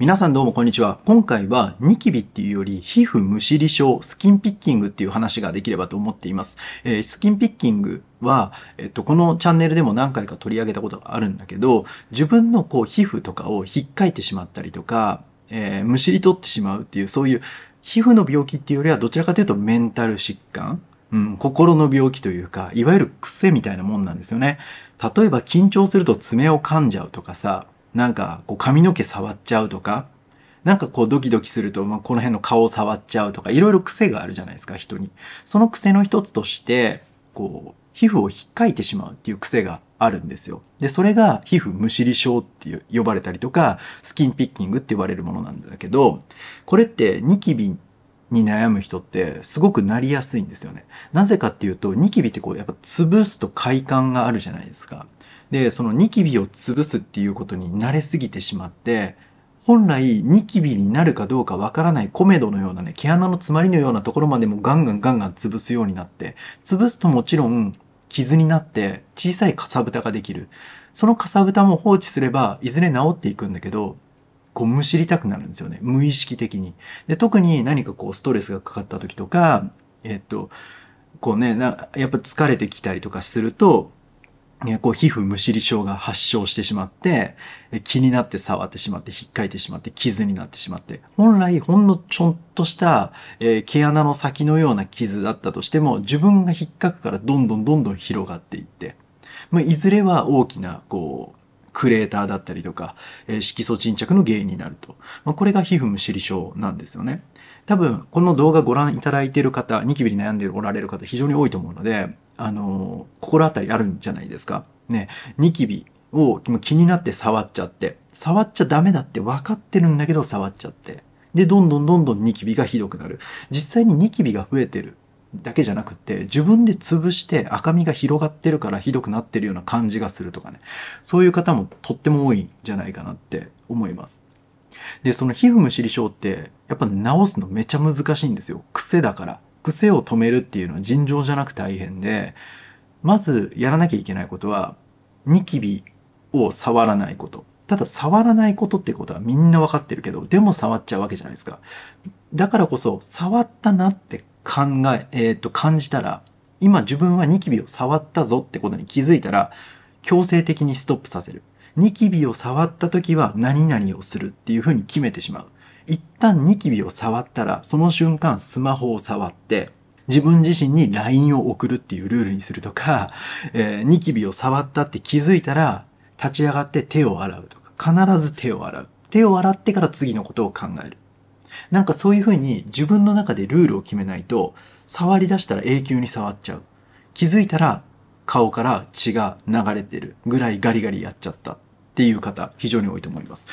皆さんどうもこんにちは。今回はニキビっていうより皮膚むしり症、スキンピッキングっていう話ができればと思っています。えー、スキンピッキングは、えっと、このチャンネルでも何回か取り上げたことがあるんだけど、自分のこう皮膚とかを引っかいてしまったりとか、えー、むしり取ってしまうっていう、そういう皮膚の病気っていうよりはどちらかというとメンタル疾患うん、心の病気というか、いわゆる癖みたいなもんなんですよね。例えば緊張すると爪を噛んじゃうとかさ、なんかこう髪の毛触っちゃうとかなんかこうドキドキすると、まあ、この辺の顔触っちゃうとかいろいろ癖があるじゃないですか人に。その癖の一つとしてこう皮膚をひっかいてしまうっていう癖があるんですよ。で、それが皮膚むしり症っていう呼ばれたりとか、スキンピッキングって呼ばれるものなんだけど、これってニキビに悩む人ってすごくなりやすいんですよね。なぜかっていうと、ニキビってこうやっぱ潰すと快感があるじゃないですか。でそのニキビを潰すっていうことに慣れすぎてしまって本来ニキビになるかどうかわからないコメドのようなね毛穴の詰まりのようなところまでもガンガンガンガン潰すようになって潰すともちろん傷になって小さいかさぶたができるそのかさぶたも放置すればいずれ治っていくんだけどこうむしりたくなるんですよね無意識的にで特に何かこうストレスがかかった時とかえっとこうねやっぱ疲れてきたりとかするとこう皮膚むしり症が発症してしまって、気になって触ってしまって、引っかいてしまって、傷になってしまって、本来ほんのちょっとした、え毛穴の先のような傷だったとしても、自分が引っかくからどんどんどんどん広がっていって、まあ、いずれは大きな、こう、クレーターだったりとか、え色素沈着の原因になると、まあ、これが皮膚むしり症なんですよね多分この動画ご覧いただいている方ニキビに悩んでおられる方非常に多いと思うのであの心当たりあるんじゃないですかねニキビを気になって触っちゃって触っちゃダメだって分かってるんだけど触っちゃってでどんどんどんどんニキビがひどくなる実際にニキビが増えてるだけじゃなくて自分で潰して赤みが広がってるからひどくなってるような感じがするとかねそういう方もとっても多いんじゃないかなって思いますでその皮膚むしり症ってやっぱ治すのめちゃ難しいんですよ癖だから癖を止めるっていうのは尋常じゃなく大変でまずやらなきゃいけないことはニキビを触らないことただ触らないことってことはみんな分かってるけどでも触っちゃうわけじゃないですかだからこそ触ったなって考え、えー、っと感じたら今自分はニキビを触ったぞってことに気づいたら強制的にストップさせるニキビを触った時は何々をするっていうふうに決めてしまう一旦ニキビを触ったらその瞬間スマホを触って自分自身に LINE を送るっていうルールにするとか、えー、ニキビを触ったって気づいたら立ち上がって手を洗うとか必ず手を洗う手を洗ってから次のことを考えるなんかそういうふうに自分の中でルールを決めないと触り出したら永久に触っちゃう気づいたら顔から血が流れてるぐらいガリガリやっちゃったっていう方非常に多いと思います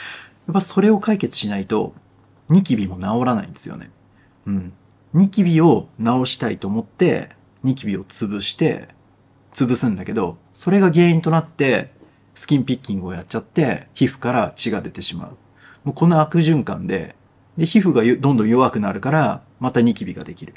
やっぱそれを解決しないとニキビも治らないんですよねうんニキビを治したいと思ってニキビを潰して潰すんだけどそれが原因となってスキンピッキングをやっちゃって皮膚から血が出てしまうもうこの悪循環でで、皮膚がどんどん弱くなるから、またニキビができる。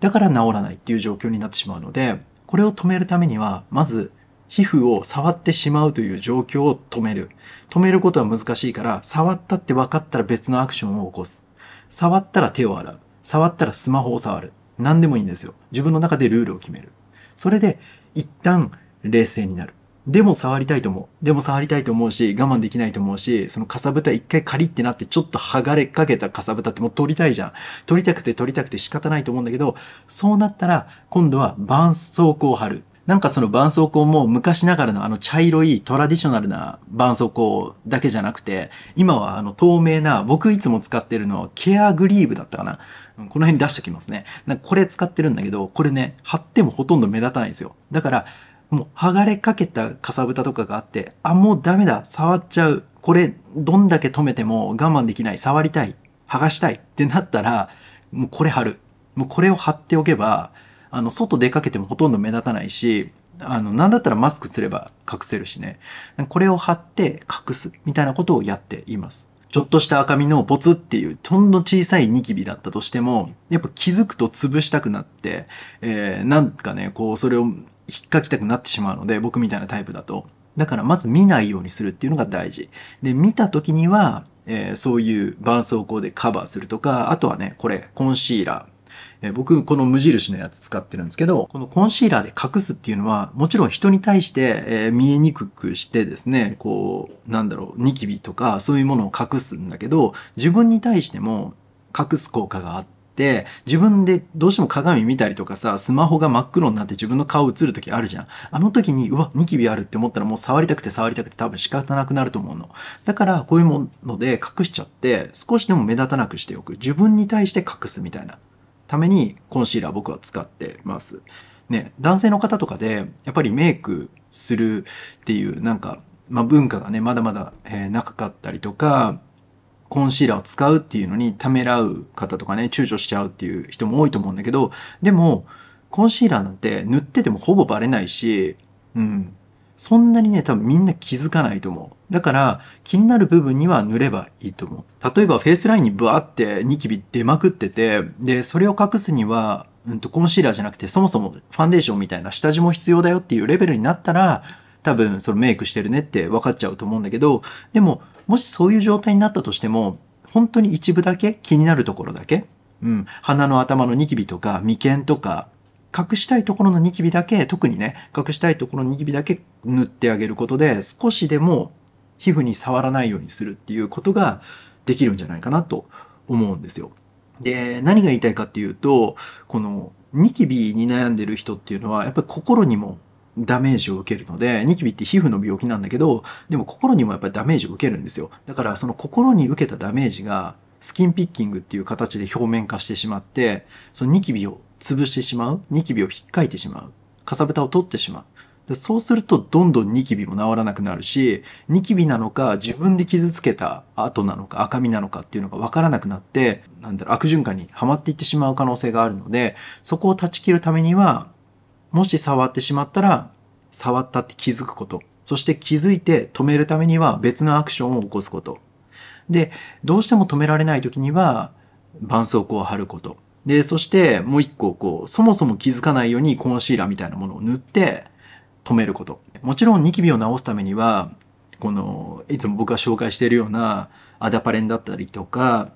だから治らないっていう状況になってしまうので、これを止めるためには、まず、皮膚を触ってしまうという状況を止める。止めることは難しいから、触ったって分かったら別のアクションを起こす。触ったら手を洗う。触ったらスマホを触る。何でもいいんですよ。自分の中でルールを決める。それで、一旦冷静になる。でも触りたいと思う。でも触りたいと思うし、我慢できないと思うし、そのかさぶた一回カリってなってちょっと剥がれかけたかさぶたってもう取りたいじゃん。取りたくて取りたくて仕方ないと思うんだけど、そうなったら今度は絆創膏を貼る。なんかその絆創膏も昔ながらのあの茶色いトラディショナルな絆創膏だけじゃなくて、今はあの透明な、僕いつも使ってるのはケアグリーブだったかな。この辺に出しときますね。なんかこれ使ってるんだけど、これね、貼ってもほとんど目立たないんですよ。だから、もう剥がれかけたかさぶたとかがあってあもうダメだ触っちゃうこれどんだけ止めても我慢できない触りたい剥がしたいってなったらもうこれ貼るもうこれを貼っておけばあの外出かけてもほとんど目立たないしあのなんだったらマスクすれば隠せるしねこれを貼って隠すみたいなことをやっています。ちょっとした赤みのボツっていうほんの小さいニキビだったとしてもやっぱ気づくと潰したくなって、えー、なんかねこうそれを引っかきたくなってしまうので、僕みたいなタイプだと。だからまず見ないようにするっていうのが大事。で、見た時には、えー、そういう絆創膏でカバーするとか、あとはね、これ、コンシーラー。えー、僕、この無印のやつ使ってるんですけど、このコンシーラーで隠すっていうのは、もちろん人に対して、えー、見えにくくしてですね、こう、なんだろう、ニキビとか、そういうものを隠すんだけど、自分に対しても隠す効果があって、って自分でどうしても鏡見たりとかさスマホが真っ黒になって自分の顔映る時あるじゃんあの時にうわニキビあるって思ったらもう触りたくて触りたくて多分仕方なくなると思うのだからこういうもので隠しちゃって少しでも目立たなくしておく自分に対して隠すみたいなためにコンシーラー僕は使ってますね男性の方とかでやっぱりメイクするっていうなんかまあ、文化がねまだまだ、えー、なかったりとかコンシーラーを使うっていうのにためらう方とかね、躊躇しちゃうっていう人も多いと思うんだけど、でも、コンシーラーなんて塗っててもほぼバレないし、うん。そんなにね、多分みんな気づかないと思う。だから、気になる部分には塗ればいいと思う。例えば、フェイスラインにブワーってニキビ出まくってて、で、それを隠すには、うんと、コンシーラーじゃなくて、そもそもファンデーションみたいな下地も必要だよっていうレベルになったら、多分そのメイクしてるねって分かっちゃうと思うんだけどでももしそういう状態になったとしても本当に一部だけ気になるところだけ、うん、鼻の頭のニキビとか眉間とか隠したいところのニキビだけ特にね隠したいところのニキビだけ塗ってあげることで少しでも皮膚に触らないようにするっていうことができるんじゃないかなと思うんですよ。で何が言いたいかっていうとこのニキビに悩んでる人っていうのはやっぱり心にもダメージを受けるのでニキビって皮膚の病気なんだけどでも心にもやっぱりダメージを受けるんですよだからその心に受けたダメージがスキンピッキングっていう形で表面化してしまってそのニキビを潰してしまうニキビを引っかいてしまうかさぶたを取ってしまうでそうするとどんどんニキビも治らなくなるしニキビなのか自分で傷つけた跡なのか赤みなのかっていうのが分からなくなってなんだろう悪循環にはまっていってしまう可能性があるのでそこを断ち切るためにはもし触ってしまったら、触ったって気づくこと。そして気づいて止めるためには別のアクションを起こすこと。で、どうしても止められない時には、絆創膏を貼ること。で、そしてもう一個、こう、そもそも気づかないようにコンシーラーみたいなものを塗って止めること。もちろんニキビを治すためには、この、いつも僕が紹介しているようなアダパレンだったりとか、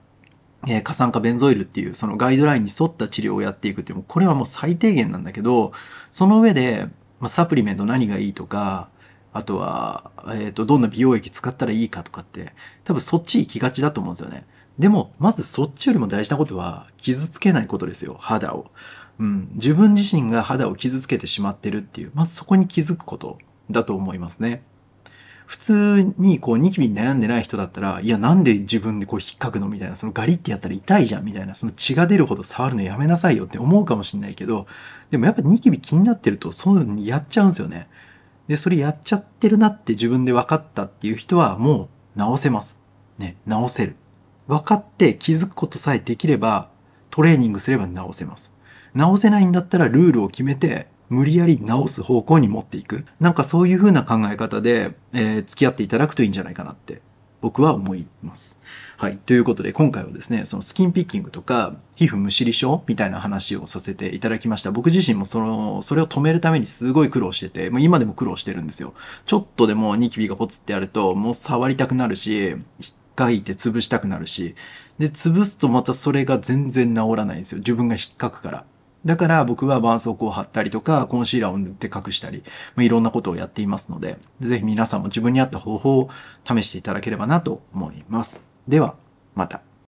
えー、過酸化ベンゾイルっていうそのガイドラインに沿った治療をやっていくっていう、これはもう最低限なんだけど、その上で、まあ、サプリメント何がいいとか、あとは、えっ、ー、と、どんな美容液使ったらいいかとかって、多分そっち行きがちだと思うんですよね。でも、まずそっちよりも大事なことは、傷つけないことですよ、肌を。うん。自分自身が肌を傷つけてしまってるっていう、まずそこに気づくことだと思いますね。普通にこうニキビに悩んでない人だったらいやなんで自分でこう引っかくのみたいなそのガリってやったら痛いじゃんみたいなその血が出るほど触るのやめなさいよって思うかもしんないけどでもやっぱニキビ気になってるとそうやっちゃうんですよね。でそれやっちゃってるなって自分で分かったっていう人はもう直せます。ね直せる。分かって気づくことさえできればトレーニングすれば直せます。直せないんだったらルールを決めて無理やり直す方向に持っていくなんかそういう風な考え方で、えー、付き合っていただくといいんじゃないかなって僕は思います。はい。ということで、今回はですね、そのスキンピッキングとか、皮膚むしり症みたいな話をさせていただきました。僕自身もその、それを止めるためにすごい苦労してて、もう今でも苦労してるんですよ。ちょっとでもニキビがポツってやると、もう触りたくなるし、かいて潰したくなるし、で、潰すとまたそれが全然治らないんですよ。自分が引っかくから。だから僕は絆創膏を貼ったりとか、コンシーラーを塗って隠したり、まあ、いろんなことをやっていますので、ぜひ皆さんも自分に合った方法を試していただければなと思います。では、また。